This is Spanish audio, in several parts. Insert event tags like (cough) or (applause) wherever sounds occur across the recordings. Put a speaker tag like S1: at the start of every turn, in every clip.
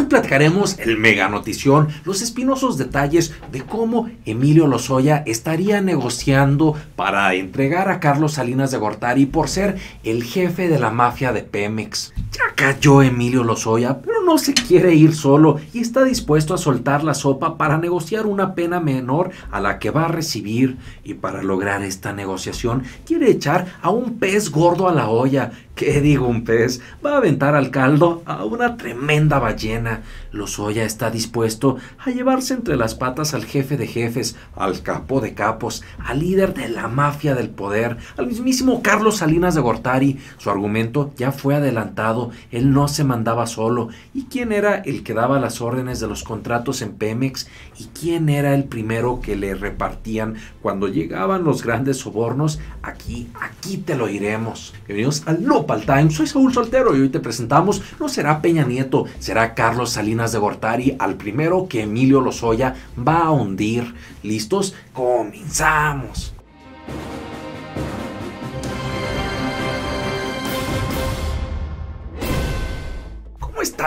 S1: Hoy platicaremos el mega notición, los espinosos detalles de cómo Emilio Lozoya estaría negociando para entregar a Carlos Salinas de Gortari por ser el jefe de la mafia de Pemex. Ya cayó Emilio Lozoya, pero no se quiere ir solo y está dispuesto a soltar la sopa para negociar una pena menor a la que va a recibir. Y para lograr esta negociación quiere echar a un pez gordo a la olla ¿Qué digo un pez? Va a aventar al caldo a una tremenda ballena. Lozoya está dispuesto a llevarse entre las patas al jefe de jefes, al capo de capos, al líder de la mafia del poder, al mismísimo Carlos Salinas de Gortari. Su argumento ya fue adelantado, él no se mandaba solo. ¿Y quién era el que daba las órdenes de los contratos en Pemex? ¿Y quién era el primero que le repartían cuando llegaban los grandes sobornos? Aquí, aquí te lo iremos. Bienvenidos al Loop soy Saúl Soltero y hoy te presentamos, no será Peña Nieto, será Carlos Salinas de Gortari, al primero que Emilio Lozoya va a hundir. ¿Listos? Comenzamos.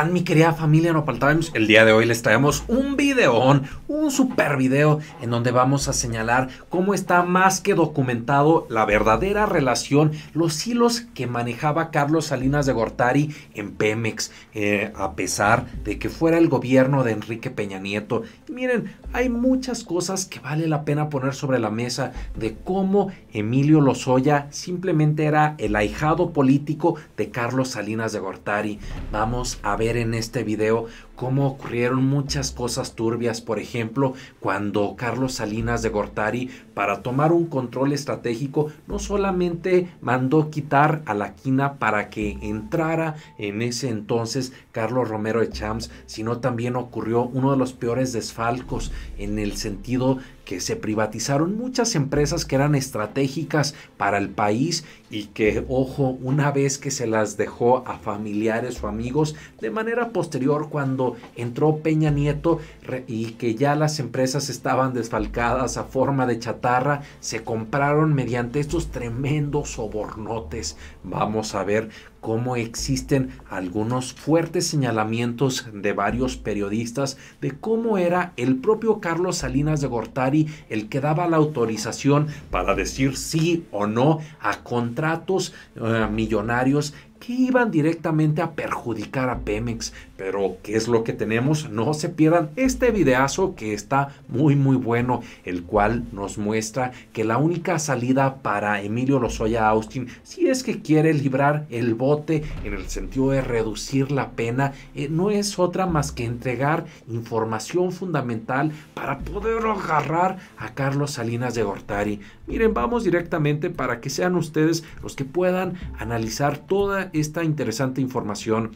S1: mi querida familia Nopal Times? El día de hoy les traemos un videón, un super video en donde vamos a señalar cómo está más que documentado la verdadera relación, los hilos que manejaba Carlos Salinas de Gortari en Pemex, eh, a pesar de que fuera el gobierno de Enrique Peña Nieto. miren, hay muchas cosas que vale la pena poner sobre la mesa de cómo Emilio Lozoya simplemente era el ahijado político de Carlos Salinas de Gortari. Vamos a ver ver en este video cómo ocurrieron muchas cosas turbias, por ejemplo, cuando Carlos Salinas de Gortari, para tomar un control estratégico, no solamente mandó quitar a la quina para que entrara en ese entonces Carlos Romero de Champs, sino también ocurrió uno de los peores desfalcos en el sentido que se privatizaron muchas empresas que eran estratégicas para el país y que, ojo, una vez que se las dejó a familiares o amigos, de manera posterior cuando entró Peña Nieto y que ya las empresas estaban desfalcadas a forma de chatarra, se compraron mediante estos tremendos sobornotes. Vamos a ver cómo existen algunos fuertes señalamientos de varios periodistas de cómo era el propio Carlos Salinas de Gortari el que daba la autorización para decir sí o no a contratos eh, millonarios que iban directamente a perjudicar a Pemex. Pero, ¿qué es lo que tenemos? No se pierdan este videazo que está muy muy bueno, el cual nos muestra que la única salida para Emilio Lozoya Austin, si es que quiere librar el bote en el sentido de reducir la pena, eh, no es otra más que entregar información fundamental para poder agarrar a Carlos Salinas de Gortari. Miren, vamos directamente para que sean ustedes los que puedan analizar toda esta interesante información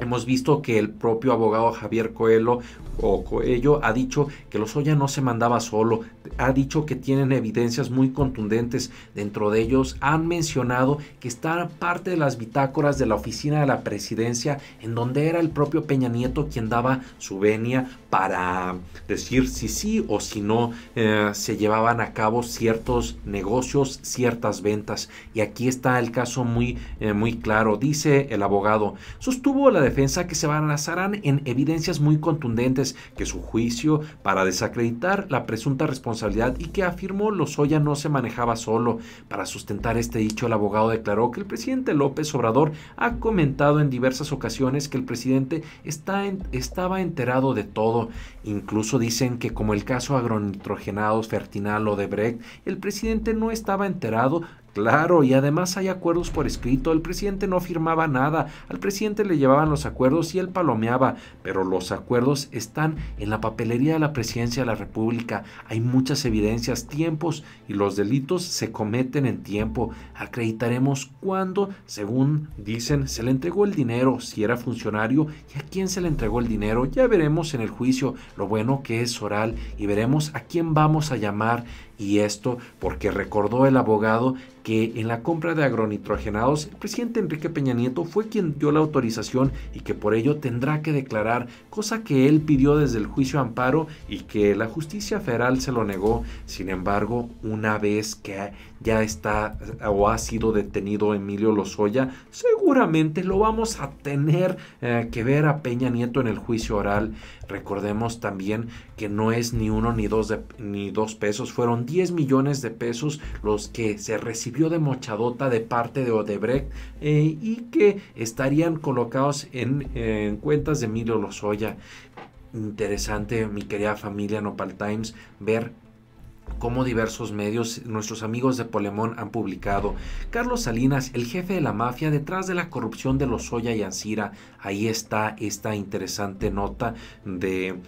S1: Hemos visto que el propio abogado Javier Coelho o Coello ha dicho que los Lozoya no se mandaba solo, ha dicho que tienen evidencias muy contundentes. Dentro de ellos han mencionado que está parte de las bitácoras de la oficina de la presidencia en donde era el propio Peña Nieto quien daba su venia para decir si sí o si no eh, se llevaban a cabo ciertos negocios, ciertas ventas. Y aquí está el caso muy, eh, muy claro. Dice el abogado, sostuvo la defensa que se basarán en evidencias muy contundentes que su juicio para desacreditar la presunta responsabilidad y que afirmó Lozoya no se manejaba solo. Para sustentar este dicho, el abogado declaró que el presidente López Obrador ha comentado en diversas ocasiones que el presidente está estaba enterado de todo Incluso dicen que como el caso agronitrogenados Fertinal o Debrecht, el presidente no estaba enterado Claro, y además hay acuerdos por escrito. El presidente no firmaba nada. Al presidente le llevaban los acuerdos y él palomeaba. Pero los acuerdos están en la papelería de la presidencia de la República. Hay muchas evidencias, tiempos y los delitos se cometen en tiempo. Acreditaremos cuándo, según dicen, se le entregó el dinero, si era funcionario y a quién se le entregó el dinero. Ya veremos en el juicio lo bueno que es oral y veremos a quién vamos a llamar. Y esto porque recordó el abogado que en la compra de agronitrogenados el presidente Enrique Peña Nieto fue quien dio la autorización y que por ello tendrá que declarar, cosa que él pidió desde el juicio amparo y que la justicia federal se lo negó. Sin embargo, una vez que ya está o ha sido detenido Emilio Lozoya, seguramente lo vamos a tener eh, que ver a Peña Nieto en el juicio oral. Recordemos también que no es ni uno ni dos, ni dos pesos, fueron 10 millones de pesos los que se recibió de mochadota de parte de Odebrecht eh, y que estarían colocados en, eh, en cuentas de Emilio Lozoya. Interesante, mi querida familia Nopal Times, ver como diversos medios, nuestros amigos de Polemón han publicado. Carlos Salinas, el jefe de la mafia detrás de la corrupción de los Oya y Ansira. Ahí está esta interesante nota de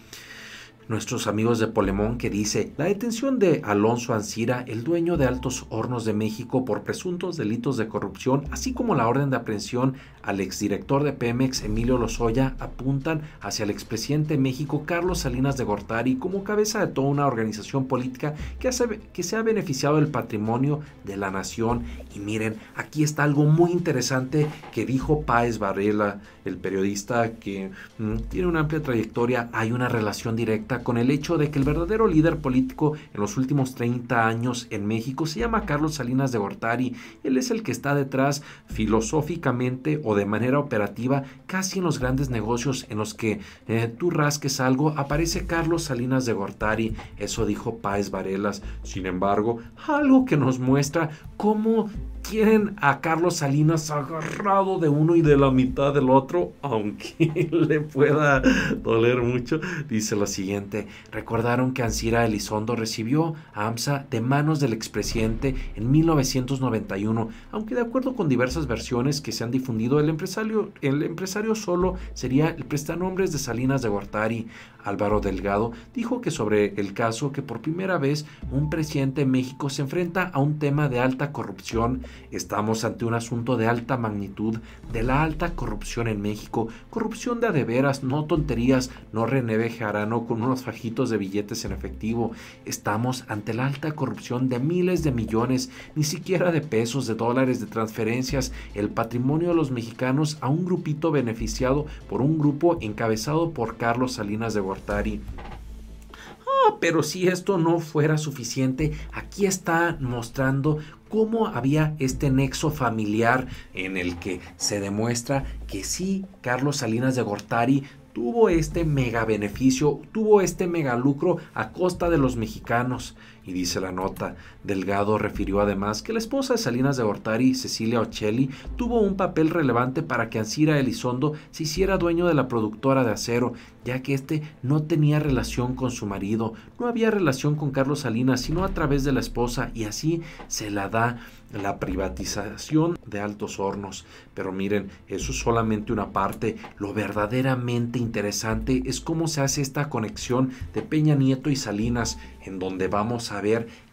S1: nuestros amigos de Polemón que dice, la detención de Alonso Ancira, el dueño de Altos Hornos de México por presuntos delitos de corrupción, así como la orden de aprehensión al exdirector de Pemex, Emilio Lozoya, apuntan hacia el expresidente de México, Carlos Salinas de Gortari, como cabeza de toda una organización política que, que se ha beneficiado del patrimonio de la nación. Y miren, aquí está algo muy interesante que dijo Páez Varela, el periodista que mm, tiene una amplia trayectoria, hay una relación directa con el hecho de que el verdadero líder político en los últimos 30 años en México se llama Carlos Salinas de Gortari. Él es el que está detrás filosóficamente o de manera operativa casi en los grandes negocios en los que eh, tú rasques algo, aparece Carlos Salinas de Gortari. Eso dijo Páez Varelas. Sin embargo, algo que nos muestra cómo ¿Quieren a Carlos Salinas agarrado de uno y de la mitad del otro, aunque (laughs) le pueda doler mucho. Dice lo siguiente, recordaron que Ansira Elizondo recibió a AMSA de manos del expresidente en 1991, aunque de acuerdo con diversas versiones que se han difundido, el empresario, el empresario solo sería el prestanombres de Salinas de Gortari. Álvaro Delgado dijo que sobre el caso que por primera vez un presidente de México se enfrenta a un tema de alta corrupción Estamos ante un asunto de alta magnitud, de la alta corrupción en México, corrupción de adeveras, no tonterías, no René Jarano con unos fajitos de billetes en efectivo. Estamos ante la alta corrupción de miles de millones, ni siquiera de pesos, de dólares, de transferencias, el patrimonio de los mexicanos a un grupito beneficiado por un grupo encabezado por Carlos Salinas de Gortari pero si esto no fuera suficiente, aquí está mostrando cómo había este nexo familiar en el que se demuestra que sí, Carlos Salinas de Gortari tuvo este mega beneficio, tuvo este mega lucro a costa de los mexicanos. Y dice la nota, Delgado refirió además que la esposa de Salinas de Hortari, Cecilia Occelli, tuvo un papel relevante para que Ansira Elizondo se hiciera dueño de la productora de acero, ya que éste no tenía relación con su marido, no había relación con Carlos Salinas, sino a través de la esposa, y así se la da la privatización de altos hornos. Pero miren, eso es solamente una parte. Lo verdaderamente interesante es cómo se hace esta conexión de Peña Nieto y Salinas, en donde vamos a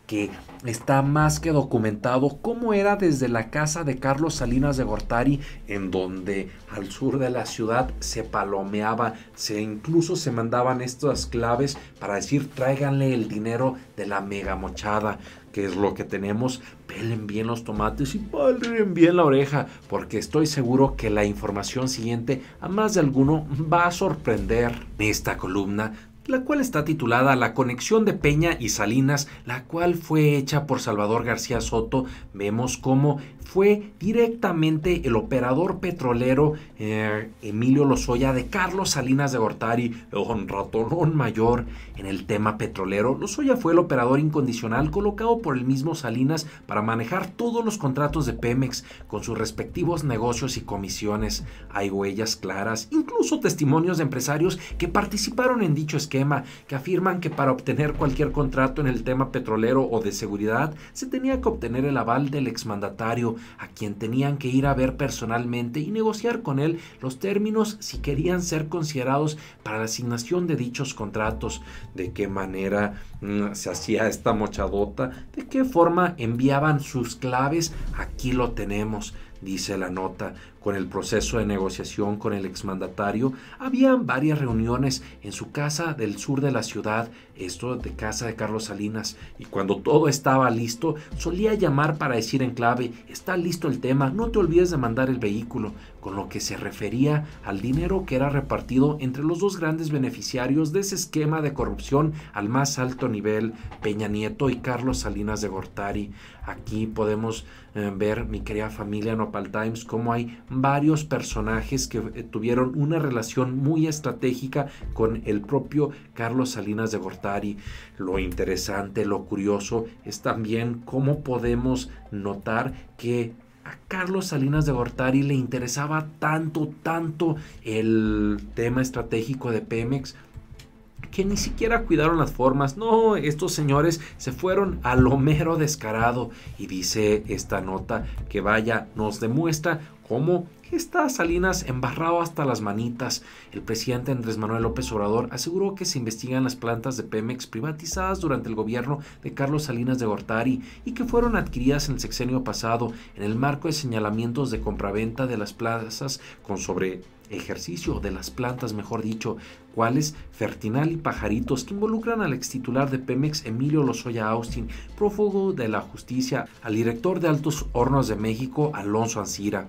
S1: que está más que documentado cómo era desde la casa de Carlos Salinas de Gortari, en donde al sur de la ciudad se palomeaba, se incluso se mandaban estas claves para decir tráiganle el dinero de la mega mochada, que es lo que tenemos, pelen bien los tomates y palen bien la oreja, porque estoy seguro que la información siguiente a más de alguno va a sorprender. Esta columna la cual está titulada La conexión de Peña y Salinas, la cual fue hecha por Salvador García Soto. Vemos cómo fue directamente el operador petrolero eh, Emilio Lozoya de Carlos Salinas de Gortari, un ratón mayor en el tema petrolero. Lozoya fue el operador incondicional colocado por el mismo Salinas para manejar todos los contratos de Pemex con sus respectivos negocios y comisiones. Hay huellas claras, incluso testimonios de empresarios que participaron en dicho esquema que afirman que para obtener cualquier contrato en el tema petrolero o de seguridad se tenía que obtener el aval del exmandatario, a quien tenían que ir a ver personalmente y negociar con él los términos si querían ser considerados para la asignación de dichos contratos, de qué manera mm, se hacía esta mochadota, de qué forma enviaban sus claves, aquí lo tenemos dice la nota. Con el proceso de negociación con el exmandatario, habían varias reuniones en su casa del sur de la ciudad, esto de casa de Carlos Salinas, y cuando todo estaba listo, solía llamar para decir en clave, está listo el tema, no te olvides de mandar el vehículo con lo que se refería al dinero que era repartido entre los dos grandes beneficiarios de ese esquema de corrupción al más alto nivel, Peña Nieto y Carlos Salinas de Gortari. Aquí podemos eh, ver, mi querida familia Nopal Times, cómo hay varios personajes que eh, tuvieron una relación muy estratégica con el propio Carlos Salinas de Gortari. Lo interesante, lo curioso es también cómo podemos notar que a Carlos Salinas de Gortari le interesaba tanto, tanto el tema estratégico de Pemex que ni siquiera cuidaron las formas. No, estos señores se fueron a lo mero descarado. Y dice esta nota que vaya, nos demuestra cómo está Salinas embarrado hasta las manitas. El presidente Andrés Manuel López Obrador aseguró que se investigan las plantas de Pemex privatizadas durante el gobierno de Carlos Salinas de Gortari y que fueron adquiridas en el sexenio pasado en el marco de señalamientos de compraventa de las plazas con sobre ejercicio de las plantas, mejor dicho, cuales Fertinal y Pajaritos, que involucran al ex titular de Pemex Emilio Lozoya Austin, prófugo de la justicia, al director de Altos Hornos de México, Alonso Ancira.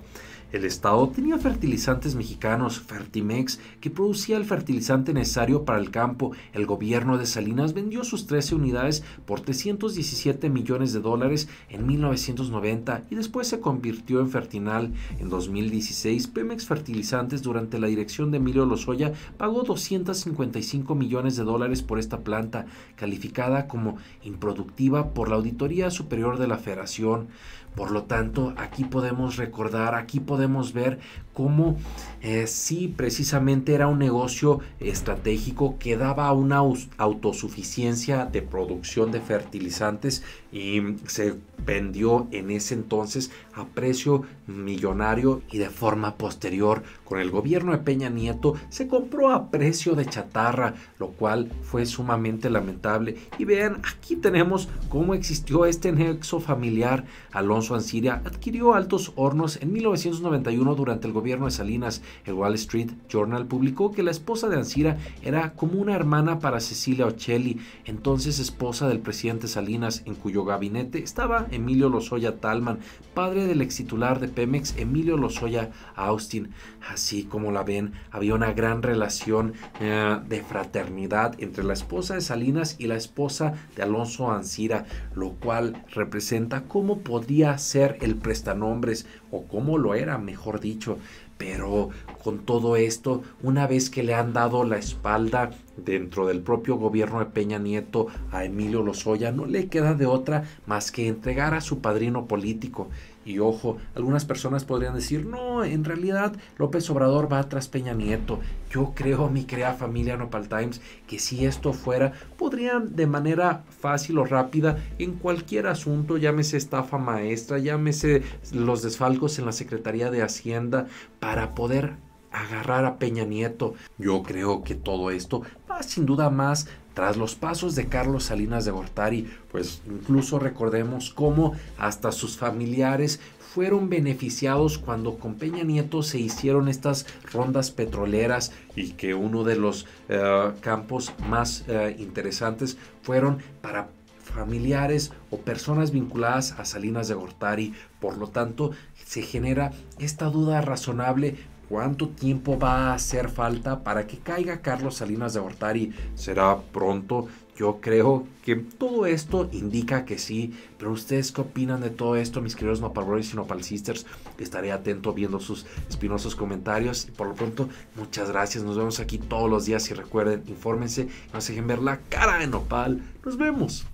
S1: El Estado tenía fertilizantes mexicanos, Fertimex, que producía el fertilizante necesario para el campo. El gobierno de Salinas vendió sus 13 unidades por 317 millones de dólares en 1990 y después se convirtió en Fertinal. En 2016, Pemex Fertilizantes, durante la dirección de Emilio Lozoya, pagó 255 millones de dólares por esta planta, calificada como improductiva por la Auditoría Superior de la Federación. Por lo tanto, aquí podemos recordar, aquí podemos ver cómo si eh, sí precisamente era un negocio estratégico que daba una autosuficiencia de producción de fertilizantes y se vendió en ese entonces a precio millonario y de forma posterior con el gobierno de Peña Nieto se compró a precio de chatarra, lo cual fue sumamente lamentable. Y vean, aquí tenemos cómo existió este nexo familiar. Alonso ansiria adquirió Altos Hornos en 1991 durante el gobierno de Salinas. El Wall Street Journal publicó que la esposa de Ancira era como una hermana para Cecilia Ocelli, entonces esposa del presidente Salinas, en cuyo gabinete estaba Emilio Lozoya Talman, padre del ex titular de Pemex Emilio Lozoya Austin. Así como la ven, había una gran relación eh, de fraternidad entre la esposa de Salinas y la esposa de Alonso Ancira, lo cual representa cómo podía ser el prestanombres o cómo lo era, mejor dicho. Pero con todo esto, una vez que le han dado la espalda dentro del propio gobierno de Peña Nieto a Emilio Lozoya, no le queda de otra más que entregar a su padrino político. Y ojo, algunas personas podrían decir, no, en realidad López Obrador va tras Peña Nieto. Yo creo, mi crea familia Nopal Times, que si esto fuera, podrían de manera fácil o rápida, en cualquier asunto, llámese estafa maestra, llámese los desfalcos en la Secretaría de Hacienda, para poder agarrar a Peña Nieto. Yo creo que todo esto va sin duda más tras los pasos de Carlos Salinas de Gortari, pues incluso recordemos cómo hasta sus familiares fueron beneficiados cuando con Peña Nieto se hicieron estas rondas petroleras y que uno de los eh, campos más eh, interesantes fueron para familiares o personas vinculadas a Salinas de Gortari. Por lo tanto, se genera esta duda razonable ¿Cuánto tiempo va a hacer falta para que caiga Carlos Salinas de Gortari? ¿Será pronto? Yo creo que todo esto indica que sí, pero ¿ustedes qué opinan de todo esto, mis queridos Nopal Brothers y Nopal Sisters? Estaré atento viendo sus espinosos comentarios. Y por lo pronto, muchas gracias. Nos vemos aquí todos los días y recuerden, infórmense, no se dejen ver la cara de Nopal. Nos vemos.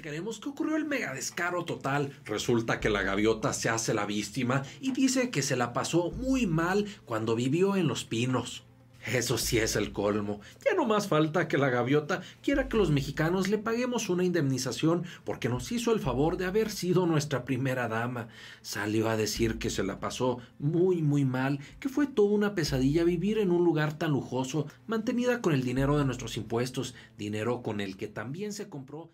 S1: Queremos que ocurrió el mega descaro total. Resulta que la gaviota se hace la víctima y dice que se la pasó muy mal cuando vivió en Los Pinos. Eso sí es el colmo. Ya no más falta que la gaviota quiera que los mexicanos le paguemos una indemnización porque nos hizo el favor de haber sido nuestra primera dama. Salió a decir que se la pasó muy muy mal, que fue toda una pesadilla vivir en un lugar tan lujoso, mantenida con el dinero de nuestros impuestos, dinero con el que también se compró